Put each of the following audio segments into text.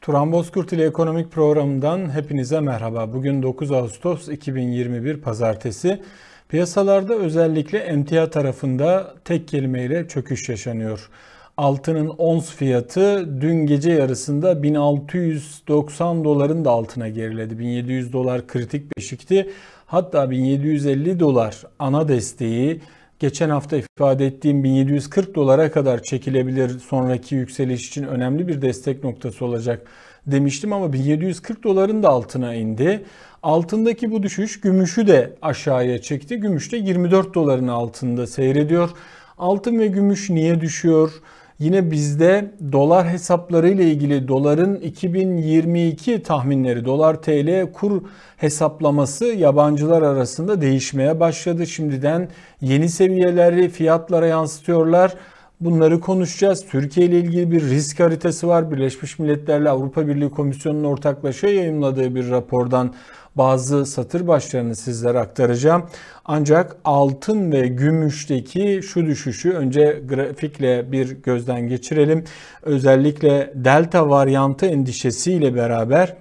Turan Bozkurt ile Ekonomik Programı'ndan hepinize merhaba. Bugün 9 Ağustos 2021 Pazartesi. Piyasalarda özellikle emtia tarafında tek kelimeyle çöküş yaşanıyor. Altının ons fiyatı dün gece yarısında 1690 doların da altına geriledi. 1700 dolar kritik beşikti. Hatta 1750 dolar ana desteği geçen hafta ifade ettiğim 1740 dolara kadar çekilebilir sonraki yükseliş için önemli bir destek noktası olacak demiştim ama 1740 doların da altına indi. Altındaki bu düşüş gümüşü de aşağıya çekti. Gümüş de 24 doların altında seyrediyor. Altın ve gümüş niye düşüyor? Yine bizde dolar hesapları ile ilgili doların 2022 tahminleri dolar TL kur hesaplaması yabancılar arasında değişmeye başladı. Şimdiden yeni seviyeleri fiyatlara yansıtıyorlar. Bunları konuşacağız. Türkiye ile ilgili bir risk haritası var. Birleşmiş Milletler'le Avrupa Birliği Komisyonu'nun ortaklaşa yayınladığı bir rapordan bazı satır başlarını sizlere aktaracağım. Ancak altın ve gümüşteki şu düşüşü önce grafikle bir gözden geçirelim. Özellikle delta varyantı endişesiyle beraber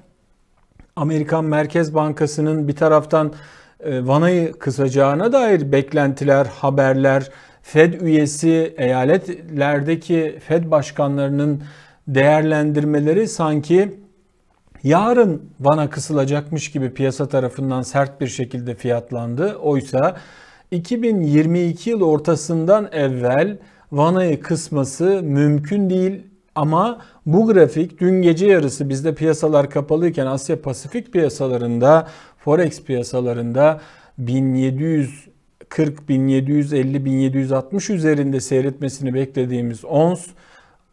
Amerikan Merkez Bankası'nın bir taraftan e, Vanayı kısacağına dair beklentiler, haberler, Fed üyesi eyaletlerdeki Fed başkanlarının değerlendirmeleri sanki yarın Van'a kısılacakmış gibi piyasa tarafından sert bir şekilde fiyatlandı. Oysa 2022 yıl ortasından evvel vanayı kısması mümkün değil ama bu grafik dün gece yarısı bizde piyasalar kapalıyken Asya Pasifik piyasalarında, Forex piyasalarında 1740, 1750, 1760 üzerinde seyretmesini beklediğimiz ons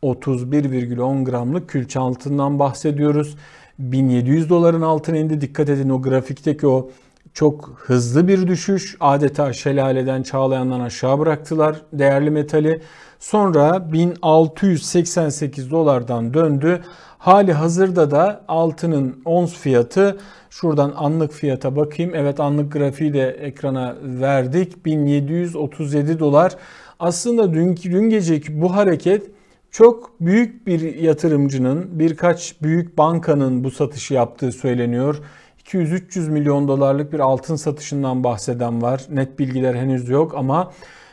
31,10 gramlık külçe altından bahsediyoruz. 1700 doların altına indi. Dikkat edin o grafikteki o çok hızlı bir düşüş. Adeta şelaleden çağlayandan aşağı bıraktılar değerli metali. Sonra 1688 dolardan döndü. Hali hazırda da altının ons fiyatı şuradan anlık fiyata bakayım. Evet anlık grafiği de ekrana verdik. 1737 dolar. Aslında dünkü dün geceki bu hareket çok büyük bir yatırımcının birkaç büyük bankanın bu satışı yaptığı söyleniyor. 200-300 milyon dolarlık bir altın satışından bahseden var. Net bilgiler henüz yok ama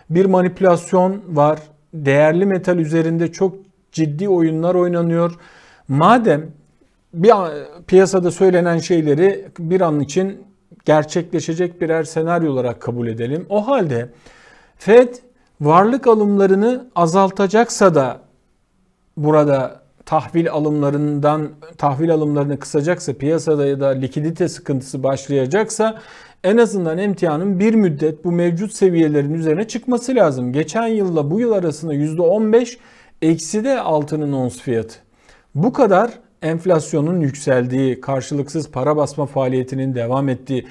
bir manipülasyon var. Değerli metal üzerinde çok ciddi oyunlar oynanıyor. Madem bir piyasada söylenen şeyleri bir an için gerçekleşecek birer senaryo olarak kabul edelim. O halde Fed varlık alımlarını azaltacaksa da burada tahvil alımlarından tahvil alımlarını kısacaksa piyasada ya da likidite sıkıntısı başlayacaksa en azından emtianın bir müddet bu mevcut seviyelerin üzerine çıkması lazım. Geçen yılla bu yıl arasında %15 eksi de altının ons fiyatı. Bu kadar enflasyonun yükseldiği, karşılıksız para basma faaliyetinin devam ettiği,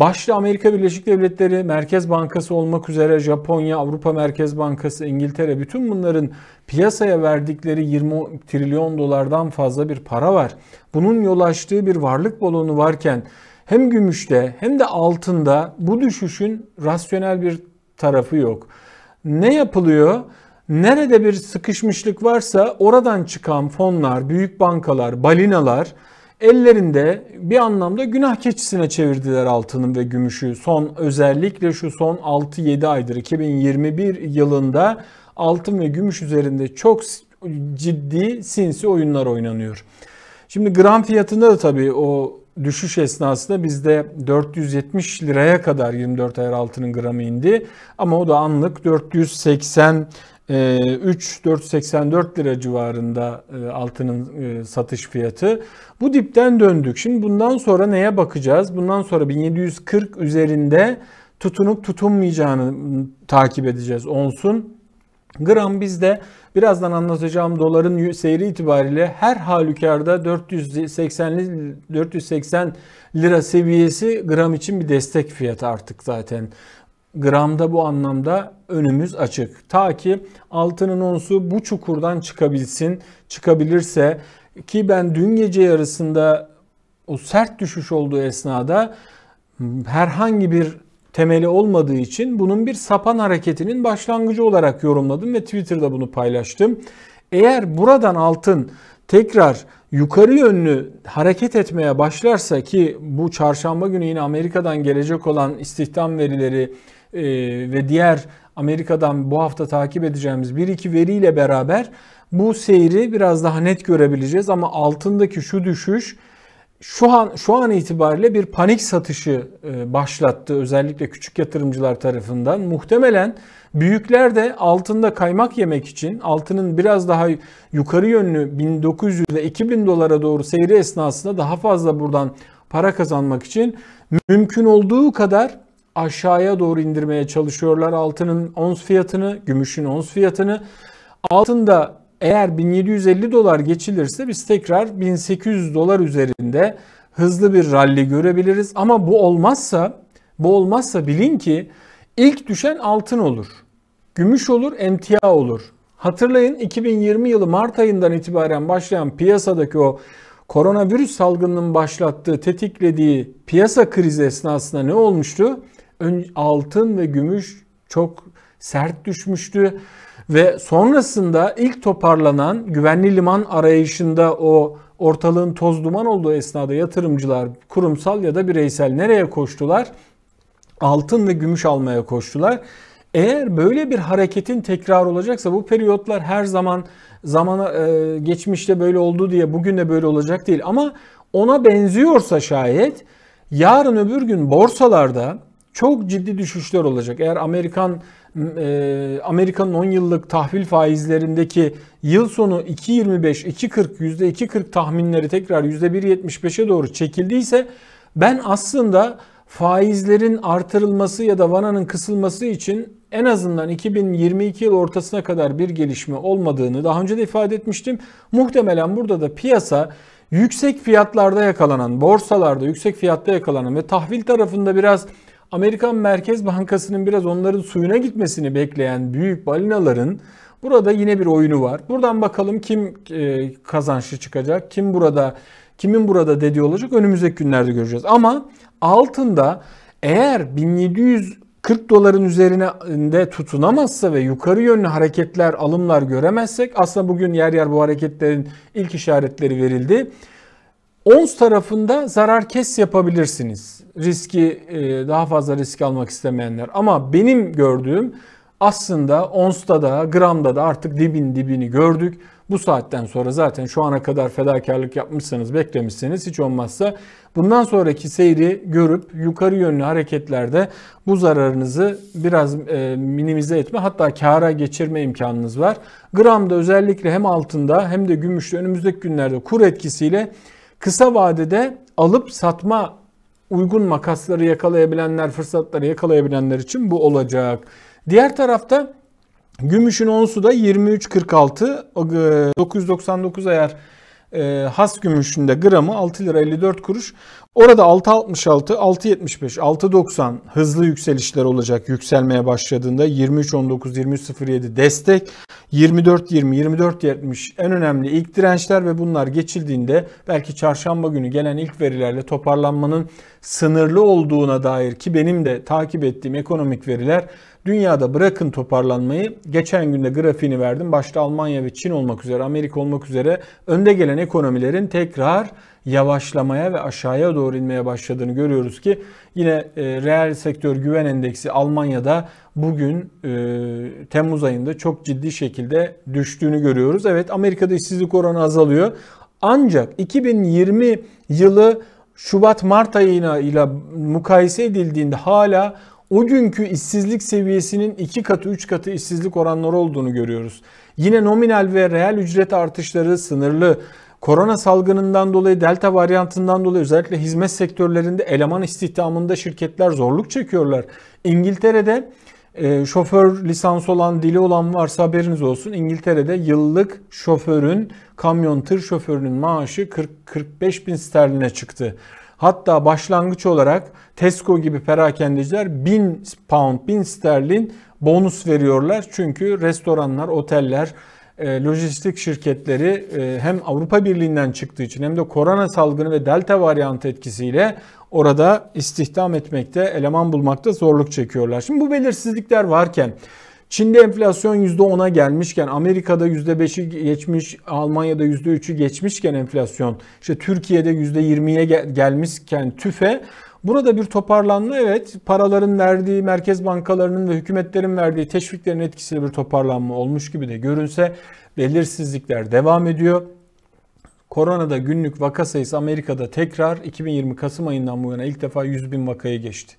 Başta Amerika Birleşik Devletleri, Merkez Bankası olmak üzere Japonya, Avrupa Merkez Bankası, İngiltere bütün bunların piyasaya verdikleri 20 trilyon dolardan fazla bir para var. Bunun yol açtığı bir varlık balonu varken hem gümüşte hem de altında bu düşüşün rasyonel bir tarafı yok. Ne yapılıyor? Nerede bir sıkışmışlık varsa oradan çıkan fonlar, büyük bankalar, balinalar ellerinde bir anlamda günah keçisine çevirdiler altının ve gümüşü. Son özellikle şu son 6-7 aydır 2021 yılında altın ve gümüş üzerinde çok ciddi sinsi oyunlar oynanıyor. Şimdi gram fiyatında da tabii o düşüş esnasında bizde 470 liraya kadar 24 ayar altının gramı indi. Ama o da anlık 480 3-484 ee, lira civarında e, altının e, satış fiyatı. Bu dipten döndük. Şimdi bundan sonra neye bakacağız? Bundan sonra 1740 üzerinde tutunup tutunmayacağını takip edeceğiz. Onsun Gram bizde birazdan anlatacağım doların seyri itibariyle her halükarda 480 480 lira seviyesi gram için bir destek fiyatı artık zaten gramda bu anlamda önümüz açık. Ta ki altının onsu bu çukurdan çıkabilsin, çıkabilirse ki ben dün gece yarısında o sert düşüş olduğu esnada herhangi bir temeli olmadığı için bunun bir sapan hareketinin başlangıcı olarak yorumladım ve Twitter'da bunu paylaştım. Eğer buradan altın tekrar yukarı yönlü hareket etmeye başlarsa ki bu çarşamba günü yine Amerika'dan gelecek olan istihdam verileri e, ve diğer Amerika'dan bu hafta takip edeceğimiz 1-2 veriyle beraber bu seyri biraz daha net görebileceğiz ama altındaki şu düşüş şu an şu an itibariyle bir panik satışı e, başlattı özellikle küçük yatırımcılar tarafından. Muhtemelen büyükler de altında kaymak yemek için altının biraz daha yukarı yönlü 1900 ve 2000 dolara doğru seyri esnasında daha fazla buradan para kazanmak için mümkün olduğu kadar aşağıya doğru indirmeye çalışıyorlar altının ons fiyatını, gümüşün ons fiyatını. Altında eğer 1750 dolar geçilirse biz tekrar 1800 dolar üzerinde hızlı bir rally görebiliriz. Ama bu olmazsa, bu olmazsa bilin ki ilk düşen altın olur. Gümüş olur, emtia olur. Hatırlayın 2020 yılı Mart ayından itibaren başlayan piyasadaki o koronavirüs salgınının başlattığı, tetiklediği piyasa krizi esnasında ne olmuştu? Altın ve gümüş çok sert düşmüştü ve sonrasında ilk toparlanan güvenli liman arayışında o ortalığın toz duman olduğu esnada yatırımcılar kurumsal ya da bireysel nereye koştular? Altın ve gümüş almaya koştular. Eğer böyle bir hareketin tekrar olacaksa bu periyotlar her zaman zamana e, geçmişte böyle oldu diye bugün de böyle olacak değil ama ona benziyorsa şayet yarın öbür gün borsalarda çok ciddi düşüşler olacak. Eğer Amerikan e, Amerika'nın 10 yıllık tahvil faizlerindeki yıl sonu 2.25, 2.40, %2.40 tahminleri tekrar %1.75'e doğru çekildiyse ben aslında faizlerin artırılması ya da vananın kısılması için en azından 2022 yıl ortasına kadar bir gelişme olmadığını daha önce de ifade etmiştim. Muhtemelen burada da piyasa yüksek fiyatlarda yakalanan, borsalarda yüksek fiyatta yakalanan ve tahvil tarafında biraz Amerikan Merkez Bankası'nın biraz onların suyuna gitmesini bekleyen büyük balinaların burada yine bir oyunu var. Buradan bakalım kim e, kazançlı çıkacak, kim burada kimin burada dediği olacak önümüzdeki günlerde göreceğiz. Ama altında eğer 1740 doların üzerinde tutunamazsa ve yukarı yönlü hareketler, alımlar göremezsek aslında bugün yer yer bu hareketlerin ilk işaretleri verildi. ONS tarafında zarar kes yapabilirsiniz. Riski e, daha fazla risk almak istemeyenler. Ama benim gördüğüm aslında onsta da gramda da artık dibin dibini gördük. Bu saatten sonra zaten şu ana kadar fedakarlık yapmışsınız, beklemişsiniz hiç olmazsa bundan sonraki seyri görüp yukarı yönlü hareketlerde bu zararınızı biraz e, minimize etme hatta kâra geçirme imkanınız var. Gramda özellikle hem altında hem de gümüşte önümüzdeki günlerde kur etkisiyle Kısa vadede alıp satma uygun makasları yakalayabilenler, fırsatları yakalayabilenler için bu olacak. Diğer tarafta gümüşün onsu da 23.46 999 ayar has gümüşünde gramı 6 lira 54 kuruş. Orada 6.66, 6.75, 6.90 hızlı yükselişler olacak yükselmeye başladığında 23.19, 23.07 destek, 24.20, 24.70 en önemli ilk dirençler ve bunlar geçildiğinde belki çarşamba günü gelen ilk verilerle toparlanmanın sınırlı olduğuna dair ki benim de takip ettiğim ekonomik veriler dünyada bırakın toparlanmayı geçen günde grafiğini verdim. Başta Almanya ve Çin olmak üzere Amerika olmak üzere önde gelen ekonomilerin tekrar yavaşlamaya ve aşağıya doğru inmeye başladığını görüyoruz ki yine e, reel sektör güven endeksi Almanya'da bugün e, Temmuz ayında çok ciddi şekilde düştüğünü görüyoruz. Evet Amerika'da işsizlik oranı azalıyor. Ancak 2020 yılı Şubat-Mart ayına ile mukayese edildiğinde hala o günkü işsizlik seviyesinin 2 katı 3 katı işsizlik oranları olduğunu görüyoruz. Yine nominal ve reel ücret artışları sınırlı. Korona salgınından dolayı, delta varyantından dolayı özellikle hizmet sektörlerinde eleman istihdamında şirketler zorluk çekiyorlar. İngiltere'de e, şoför lisans olan, dili olan varsa haberiniz olsun. İngiltere'de yıllık şoförün, kamyon tır şoförünün maaşı 40-45 bin sterline çıktı. Hatta başlangıç olarak Tesco gibi perakendeciler 1000 pound, 1000 sterlin bonus veriyorlar. Çünkü restoranlar, oteller, e, lojistik şirketleri e, hem Avrupa Birliği'nden çıktığı için hem de korona salgını ve delta varyantı etkisiyle orada istihdam etmekte, eleman bulmakta zorluk çekiyorlar. Şimdi bu belirsizlikler varken Çin'de enflasyon %10'a gelmişken, Amerika'da %5'i geçmiş, Almanya'da %3'ü geçmişken enflasyon, işte Türkiye'de %20'ye gelmişken tüfe Burada bir toparlanma evet paraların verdiği merkez bankalarının ve hükümetlerin verdiği teşviklerin etkisiyle bir toparlanma olmuş gibi de görünse belirsizlikler devam ediyor. Koronada günlük vaka sayısı Amerika'da tekrar 2020 Kasım ayından bu yana ilk defa 100 bin vakayı geçti.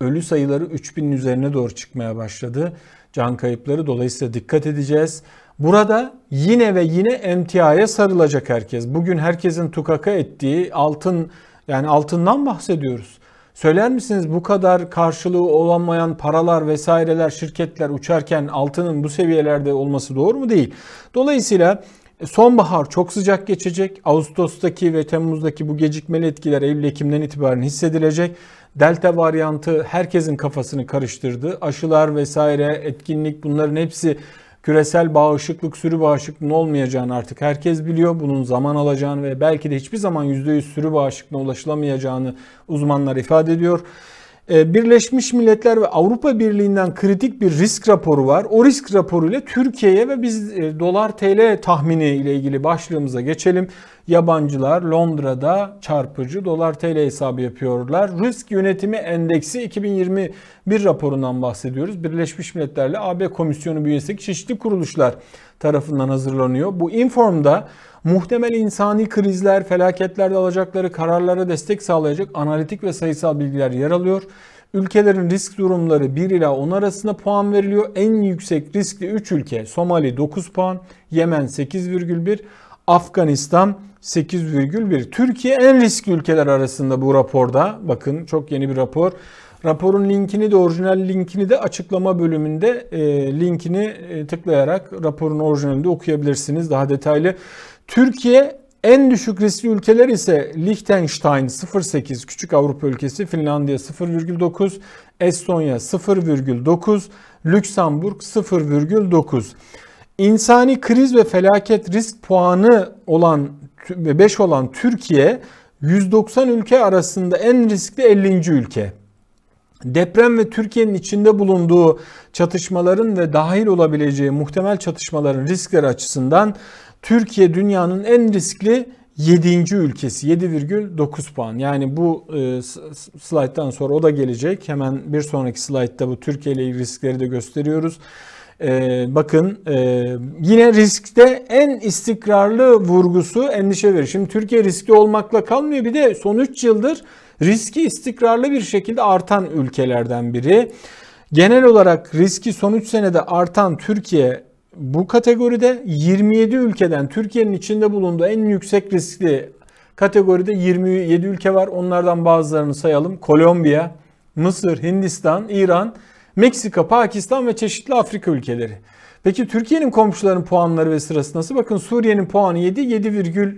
Ölü sayıları 3000'in üzerine doğru çıkmaya başladı. Can kayıpları dolayısıyla dikkat edeceğiz. Burada yine ve yine emtiaya sarılacak herkes. Bugün herkesin tukaka ettiği altın yani altından bahsediyoruz. Söyler misiniz bu kadar karşılığı olamayan paralar vesaireler şirketler uçarken altının bu seviyelerde olması doğru mu? Değil. Dolayısıyla e, sonbahar çok sıcak geçecek. Ağustos'taki ve Temmuz'daki bu gecikmeli etkiler Eylül-Ekim'den itibaren hissedilecek. Delta varyantı herkesin kafasını karıştırdı. Aşılar vesaire, etkinlik bunların hepsi küresel bağışıklık, sürü bağışıklığının olmayacağını artık herkes biliyor. Bunun zaman alacağını ve belki de hiçbir zaman %100 sürü bağışıklığına ulaşılamayacağını uzmanlar ifade ediyor. Ee, Birleşmiş Milletler ve Avrupa Birliği'nden kritik bir risk raporu var. O risk raporu ile Türkiye'ye ve biz e, dolar TL tahmini ile ilgili başlığımıza geçelim. Yabancılar Londra'da çarpıcı dolar TL hesabı yapıyorlar. Risk Yönetimi Endeksi 2021 raporundan bahsediyoruz. Birleşmiş Milletler ile AB Komisyonu üyesi çeşitli kuruluşlar tarafından hazırlanıyor. Bu informda muhtemel insani krizler, felaketlerde alacakları kararlara destek sağlayacak analitik ve sayısal bilgiler yer alıyor. Ülkelerin risk durumları 1 ila 10 arasında puan veriliyor. En yüksek riskli 3 ülke Somali 9 puan, Yemen 8,1, Afganistan 8,1. Türkiye en riskli ülkeler arasında bu raporda. Bakın çok yeni bir rapor. Raporun linkini de orijinal linkini de açıklama bölümünde e, linkini e, tıklayarak raporun orijinalini de okuyabilirsiniz daha detaylı. Türkiye en düşük riskli ülkeler ise Liechtenstein 0.8, Küçük Avrupa ülkesi, Finlandiya 0.9, Estonya 0.9, Lüksemburg 0.9. İnsani kriz ve felaket risk puanı olan 5 olan Türkiye 190 ülke arasında en riskli 50. ülke. Deprem ve Türkiye'nin içinde bulunduğu çatışmaların ve dahil olabileceği muhtemel çatışmaların riskleri açısından Türkiye dünyanın en riskli 7. ülkesi 7,9 puan. Yani bu e, slayttan sonra o da gelecek. Hemen bir sonraki slaytta bu Türkiye ile ilgili riskleri de gösteriyoruz. E, bakın e, yine riskte en istikrarlı vurgusu endişe verir. Şimdi Türkiye riskli olmakla kalmıyor. Bir de son 3 yıldır riski istikrarlı bir şekilde artan ülkelerden biri. Genel olarak riski son 3 senede artan Türkiye bu kategoride 27 ülkeden Türkiye'nin içinde bulunduğu en yüksek riskli kategoride 27 ülke var. Onlardan bazılarını sayalım. Kolombiya, Mısır, Hindistan, İran, Meksika, Pakistan ve çeşitli Afrika ülkeleri. Peki Türkiye'nin komşuların puanları ve sırası nasıl? Bakın Suriye'nin puanı 7, 7,5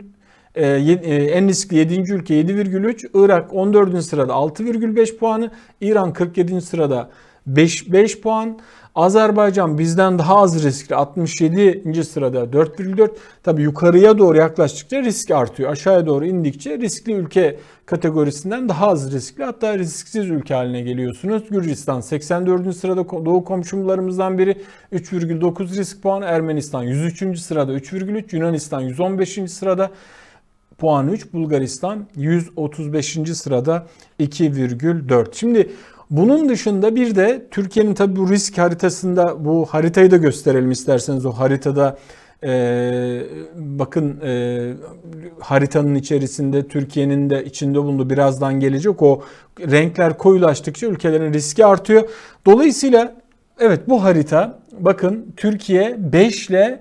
ee, e, en riskli 7. ülke 7,3, Irak 14. sırada 6,5 puanı, İran 47. sırada 5, 5 puan. Azerbaycan bizden daha az riskli 67. sırada 4,4. Tabi yukarıya doğru yaklaştıkça risk artıyor. Aşağıya doğru indikçe riskli ülke kategorisinden daha az riskli hatta risksiz ülke haline geliyorsunuz. Gürcistan 84. sırada doğu komşularımızdan biri 3,9 risk puanı. Ermenistan 103. sırada 3,3. Yunanistan 115. sırada puan 3. Bulgaristan 135. sırada 2,4. Şimdi bunun dışında bir de Türkiye'nin tabi bu risk haritasında bu haritayı da gösterelim isterseniz o haritada ee, bakın e, haritanın içerisinde Türkiye'nin de içinde bulunduğu birazdan gelecek o renkler koyulaştıkça ülkelerin riski artıyor. Dolayısıyla evet bu harita bakın Türkiye 5 ile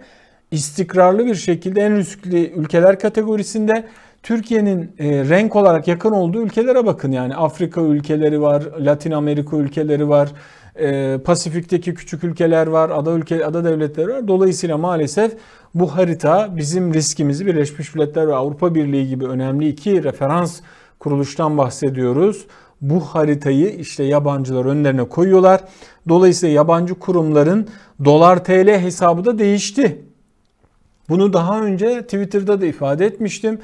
istikrarlı bir şekilde en riskli ülkeler kategorisinde Türkiye'nin e, renk olarak yakın olduğu ülkelere bakın. Yani Afrika ülkeleri var, Latin Amerika ülkeleri var, e, Pasifik'teki küçük ülkeler var, ada ülke ada devletleri var. Dolayısıyla maalesef bu harita bizim riskimizi Birleşmiş Milletler ve Avrupa Birliği gibi önemli iki referans kuruluştan bahsediyoruz. Bu haritayı işte yabancılar önlerine koyuyorlar. Dolayısıyla yabancı kurumların dolar TL hesabı da değişti. Bunu daha önce Twitter'da da ifade etmiştim.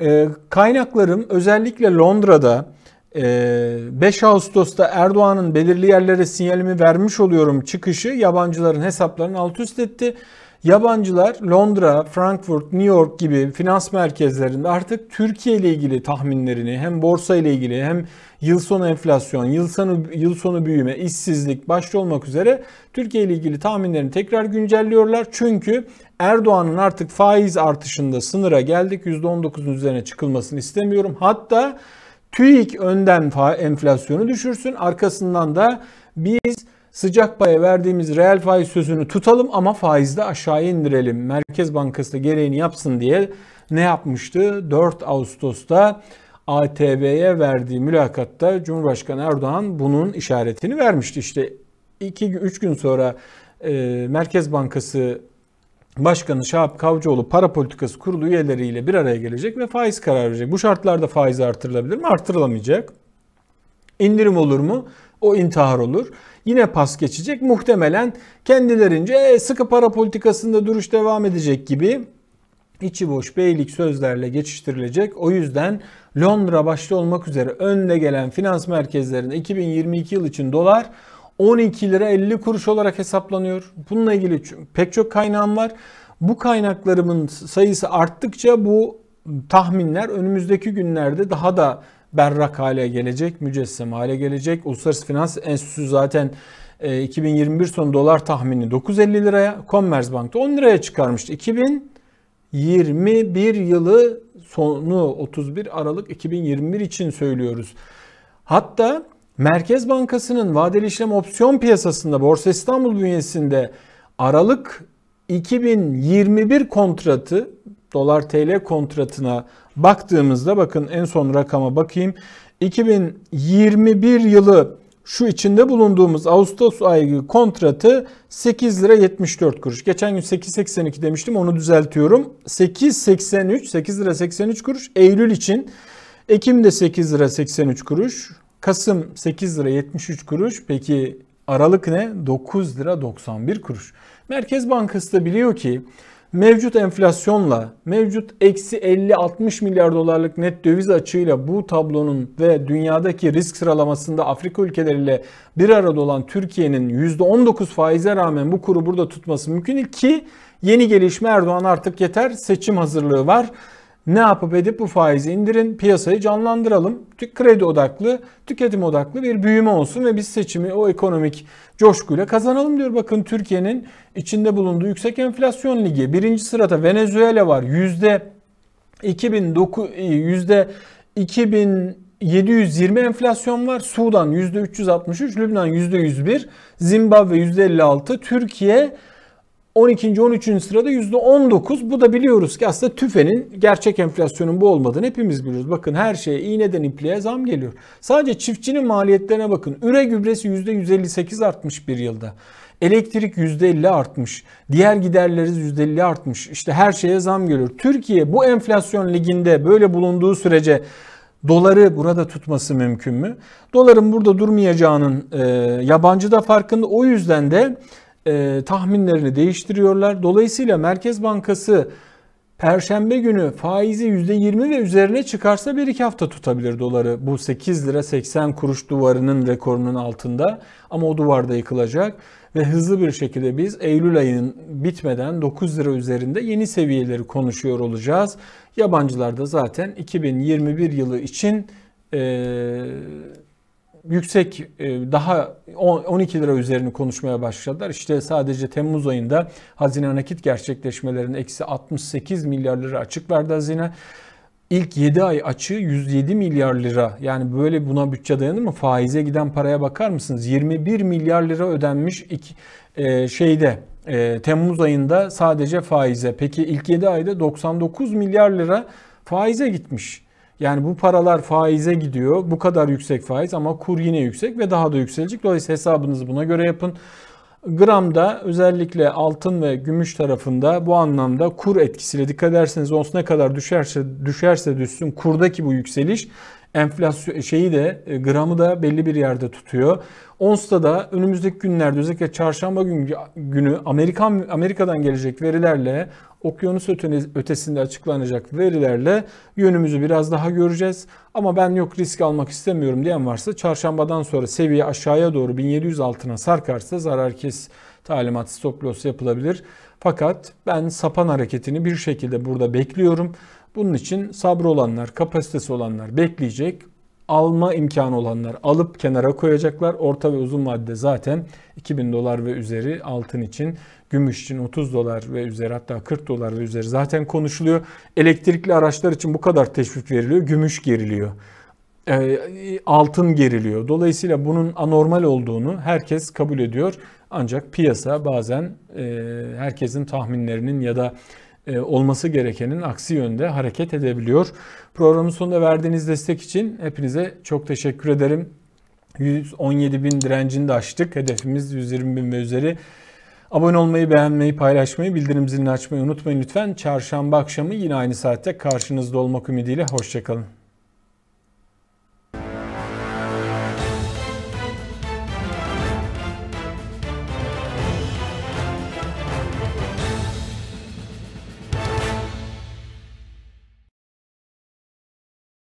Ee, kaynaklarım özellikle Londra'da 5 e, Ağustos'ta Erdoğan'ın belirli yerlere sinyalimi vermiş oluyorum çıkışı yabancıların hesaplarını alt üst etti. Yabancılar Londra, Frankfurt, New York gibi finans merkezlerinde artık Türkiye ile ilgili tahminlerini hem borsa ile ilgili hem yıl sonu enflasyon, yıl sonu, yıl sonu büyüme, işsizlik başta olmak üzere Türkiye ile ilgili tahminlerini tekrar güncelliyorlar. Çünkü Erdoğan'ın artık faiz artışında sınıra geldik. %19'un üzerine çıkılmasını istemiyorum. Hatta TÜİK önden enflasyonu düşürsün. Arkasından da biz sıcak paya verdiğimiz reel faiz sözünü tutalım ama faizde aşağı indirelim. Merkez Bankası da gereğini yapsın diye ne yapmıştı? 4 Ağustos'ta ATV'ye verdiği mülakatta Cumhurbaşkanı Erdoğan bunun işaretini vermişti. İşte 2-3 gün sonra e, Merkez Bankası Başkanı Şahap Kavcıoğlu para politikası kurulu üyeleriyle bir araya gelecek ve faiz karar verecek. Bu şartlarda faiz artırılabilir mi? Artırılamayacak. İndirim olur mu? O intihar olur. Yine pas geçecek. Muhtemelen kendilerince e, sıkı para politikasında duruş devam edecek gibi içi boş beylik sözlerle geçiştirilecek. O yüzden Londra başta olmak üzere önde gelen finans merkezlerinde 2022 yıl için dolar 12 lira 50 kuruş olarak hesaplanıyor. Bununla ilgili pek çok kaynağım var. Bu kaynaklarımın sayısı arttıkça bu tahminler önümüzdeki günlerde daha da berrak hale gelecek, mücessem hale gelecek. Uluslararası Finans Enstitüsü zaten 2021 e, sonu dolar tahmini 9.50 liraya, Commerzbank'ta 10 liraya çıkarmıştı. 2021 yılı sonu 31 Aralık 2021 için söylüyoruz. Hatta Merkez Bankası'nın vadeli işlem opsiyon piyasasında Borsa İstanbul bünyesinde Aralık 2021 kontratı dolar TL kontratına baktığımızda bakın en son rakama bakayım. 2021 yılı şu içinde bulunduğumuz Ağustos ayı kontratı 8 lira 74 kuruş. Geçen gün 8.82 demiştim onu düzeltiyorum. 8.83 8 lira 83 kuruş Eylül için. Ekim'de 8 lira 83 kuruş. Kasım 8 lira 73 kuruş. Peki Aralık ne? 9 lira 91 kuruş. Merkez Bankası da biliyor ki mevcut enflasyonla, mevcut eksi 50-60 milyar dolarlık net döviz açığıyla bu tablonun ve dünyadaki risk sıralamasında Afrika ülkeleriyle bir arada olan Türkiye'nin %19 faize rağmen bu kuru burada tutması mümkün ki yeni gelişme Erdoğan artık yeter seçim hazırlığı var ne yapıp edip bu faizi indirin, piyasayı canlandıralım. Kredi odaklı, tüketim odaklı bir büyüme olsun ve biz seçimi o ekonomik coşkuyla kazanalım diyor. Bakın Türkiye'nin içinde bulunduğu yüksek enflasyon ligi. Birinci sırada Venezuela var. Yüzde 2009, e, yüzde 2000 enflasyon var. Sudan %363, Lübnan %101, Zimbabwe %56, Türkiye 12. 13. sırada %19. Bu da biliyoruz ki aslında tüfenin gerçek enflasyonun bu olmadığını hepimiz biliyoruz. Bakın her şeye iğneden ipliğe zam geliyor. Sadece çiftçinin maliyetlerine bakın. Üre gübresi %158 artmış bir yılda. Elektrik %50 artmış. Diğer giderleriniz %50 artmış. İşte her şeye zam geliyor. Türkiye bu enflasyon liginde böyle bulunduğu sürece doları burada tutması mümkün mü? Doların burada durmayacağının e, yabancı da farkında. O yüzden de e, tahminlerini değiştiriyorlar. Dolayısıyla Merkez Bankası Perşembe günü faizi %20 ve üzerine çıkarsa 1-2 hafta tutabilir doları. Bu 8 lira 80 kuruş duvarının rekorunun altında ama o duvarda yıkılacak. Ve hızlı bir şekilde biz Eylül ayının bitmeden 9 lira üzerinde yeni seviyeleri konuşuyor olacağız. Yabancılar da zaten 2021 yılı için... Ee, yüksek e, daha 12 lira üzerini konuşmaya başladılar. İşte sadece Temmuz ayında hazine nakit gerçekleşmelerinin eksi 68 milyar lira açık verdi hazine. İlk 7 ay açığı 107 milyar lira. Yani böyle buna bütçe dayanır mı? Faize giden paraya bakar mısınız? 21 milyar lira ödenmiş iki, e, şeyde e, Temmuz ayında sadece faize. Peki ilk 7 ayda 99 milyar lira faize gitmiş. Yani bu paralar faize gidiyor. Bu kadar yüksek faiz ama kur yine yüksek ve daha da yükselecek. Dolayısıyla hesabınızı buna göre yapın. Gramda özellikle altın ve gümüş tarafında bu anlamda kur etkisiyle dikkat ederseniz ons ne kadar düşerse düşerse düşsün kurdaki bu yükseliş enflasyon şeyi de e, gramı da belli bir yerde tutuyor. Ons'ta da önümüzdeki günlerde özellikle çarşamba günü, günü Amerikan Amerika'dan gelecek verilerle okyanus ötesinde açıklanacak verilerle yönümüzü biraz daha göreceğiz. Ama ben yok risk almak istemiyorum diyen varsa çarşambadan sonra seviye aşağıya doğru 1700 altına sarkarsa zarar kes talimat stop loss yapılabilir. Fakat ben sapan hareketini bir şekilde burada bekliyorum. Bunun için sabrı olanlar, kapasitesi olanlar bekleyecek. Alma imkanı olanlar alıp kenara koyacaklar. Orta ve uzun vadede zaten 2000 dolar ve üzeri altın için, gümüş için 30 dolar ve üzeri hatta 40 dolar ve üzeri zaten konuşuluyor. Elektrikli araçlar için bu kadar teşvik veriliyor. Gümüş geriliyor ee, altın geriliyor. Dolayısıyla bunun anormal olduğunu herkes kabul ediyor. Ancak piyasa bazen e, herkesin tahminlerinin ya da e, olması gerekenin aksi yönde hareket edebiliyor. Programın sonunda verdiğiniz destek için hepinize çok teşekkür ederim. 117 bin direncini de aştık. Hedefimiz 120 bin ve üzeri. Abone olmayı, beğenmeyi, paylaşmayı, bildirim zilini açmayı unutmayın lütfen. Çarşamba akşamı yine aynı saatte karşınızda olmak ümidiyle. Hoşçakalın.